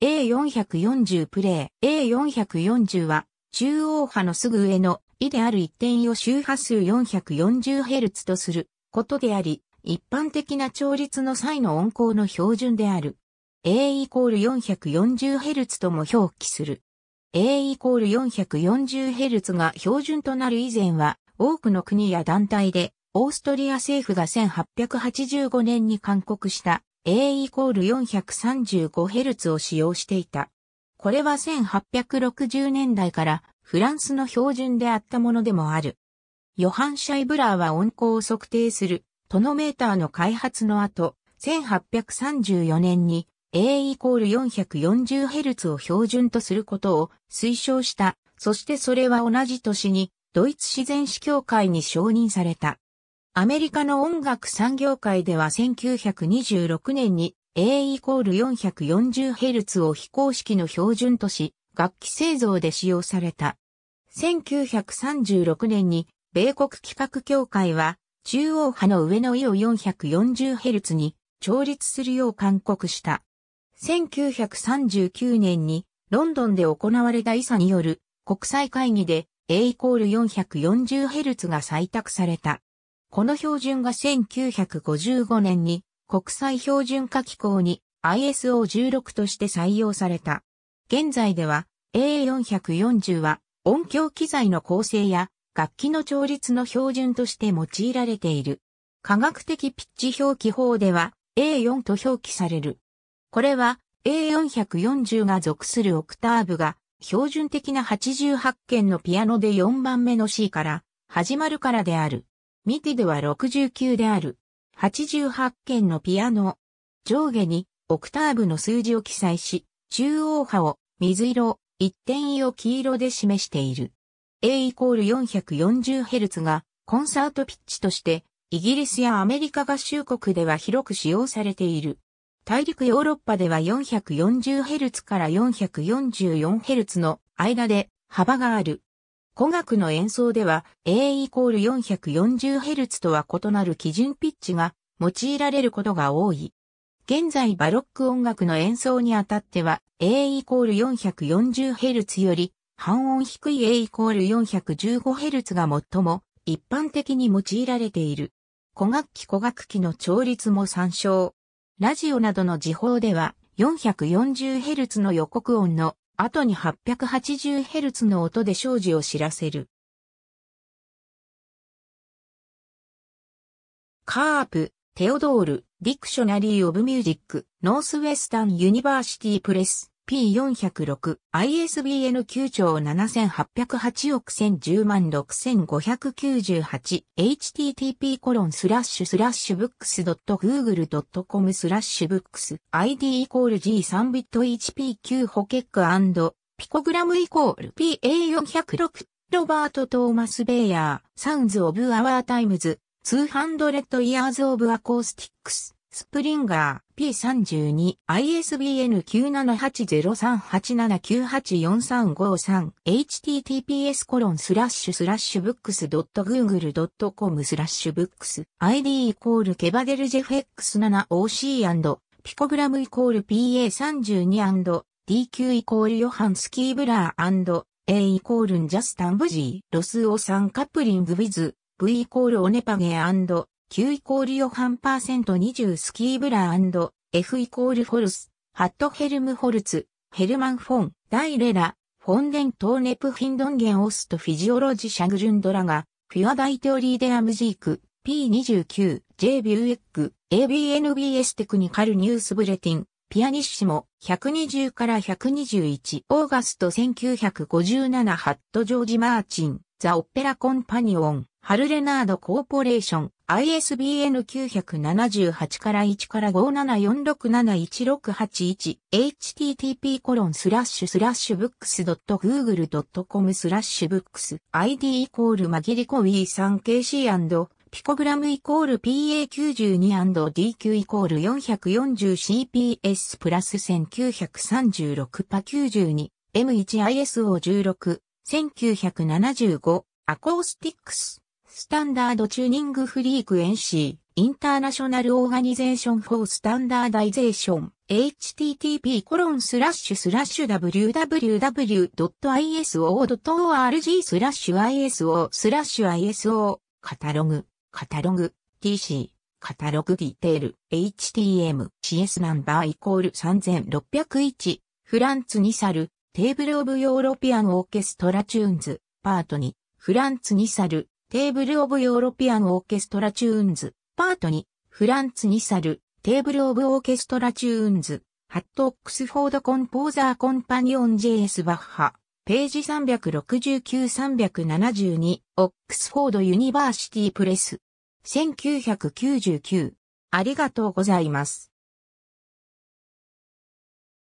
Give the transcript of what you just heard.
A440 プレイ A440 は中央波のすぐ上の位である一点を周波数 440Hz とすることであり、一般的な調律の際の音高の標準である。A イコール 440Hz とも表記する。A イコール 440Hz が標準となる以前は、多くの国や団体で、オーストリア政府が1885年に勧告した A イコール 435Hz を使用していた。これは1860年代からフランスの標準であったものでもある。ヨハン・シャイブラーは音高を測定するトノメーターの開発の後、1834年に A イコール 440Hz を標準とすることを推奨した。そしてそれは同じ年にドイツ自然史協会に承認された。アメリカの音楽産業界では1926年に A イコール 440Hz を非公式の標準とし、楽器製造で使用された。1936年に米国企画協会は中央波の上の位を 440Hz に調律するよう勧告した。1939年にロンドンで行われた ISA による国際会議で A イコール 440Hz が採択された。この標準が1955年に国際標準化機構に ISO16 として採用された。現在では A440 は音響機材の構成や楽器の調律の標準として用いられている。科学的ピッチ表記法では A4 と表記される。これは A440 が属するオクターブが標準的な88件のピアノで4番目の C から始まるからである。ミティでは69である。88件のピアノ。上下にオクターブの数字を記載し、中央波を水色、一点位を黄色で示している。A イコール 440Hz がコンサートピッチとしてイギリスやアメリカ合衆国では広く使用されている。大陸ヨーロッパでは 440Hz から 444Hz の間で幅がある。古楽の演奏では A イコール 440Hz とは異なる基準ピッチが用いられることが多い。現在バロック音楽の演奏にあたっては A イコール 440Hz より半音低い A イコール 415Hz が最も一般的に用いられている。古楽器古楽器の調律も参照。ラジオなどの時報では 440Hz の予告音の後に 880Hz の音で生じを知らせる。カープ、テオドール、ディクショナリー・オブ・ミュージック、ノースウェスタン・ユニバーシティ・プレス。P406、ISBN 9兆7808億1010万6598、http コロンスラッシュスラッシュブックスドット .google.com スラッシュブックス ID イコール G3 ビット HP9 ホケックピコグラムイコール PA406 ロバート・トーマス・ベイヤー、サウンズ・オブ・アワー・タイムズ、200イヤーズ・オブ・アコースティックス。スプリンガー p 3 2 i s b n 9 7 8 0 3 8 7 9 8 4 3 5 3 h t t p s コロンスラッシュスラッシュブックス .google.com スラッシュブックス ID イコールケバデルジェフ X7OC& ピコグラムイコール PA32& DQ イコールヨハンスキーブラー A イコールンジャスタンブジーロスオサンカップリングウィズ V イコールオネパゲ Q イコールヨハンパーセント20スキーブラー &F イコールフォルス、ハットヘルムホルツ、ヘルマンフォン、ダイレラ、フォンデントーネプヒンドンゲンオストフィジオロジシャグジュンドラが、フィアダイテオリーデアムジーク、P29、J ビューエッグ、ABNBS テクニカルニュースブレティン、ピアニッシモ、120から121、オーガスト1957、ハット・ジョージ・マーチン、ザ・オペラ・コンパニオン、ハル・レナード・コーポレーション、ISBN 978から1から574671681 http コロンスラッシュスラッシュブックス .google.com スラッシュブックス ID イコールマギリコウィー3 k c ピコグラムイコール PA92&DQ イコール 440CPS プラス1936パ92 M1ISO16 1975アコースティックススタンダードチューニングフリークエンシー、インターナショナルオーガニゼーションフォースタンダーダイゼーション、http コロンスラッシュスラッシュ www.iso.org スラッシュ iso スラッシュ iso カタログ、カタログ、tc、カタログディテール、htm、cs ナンバーイコール3601、フランツニサル、テーブルオブヨーロピアンオーケストラチューンズ、パート2、フランツニサル、テーブルオブヨーロピアンオーケストラチューンズ、パートに、フランツ・ニサル、テーブルオブオーケストラチューンズ、ハット・オックスフォード・コンポーザー・コンパニオン・ JS・ バッハ、ページ369-372、オックスフォード・ユニバーシティ・プレス。1999。ありがとうございます。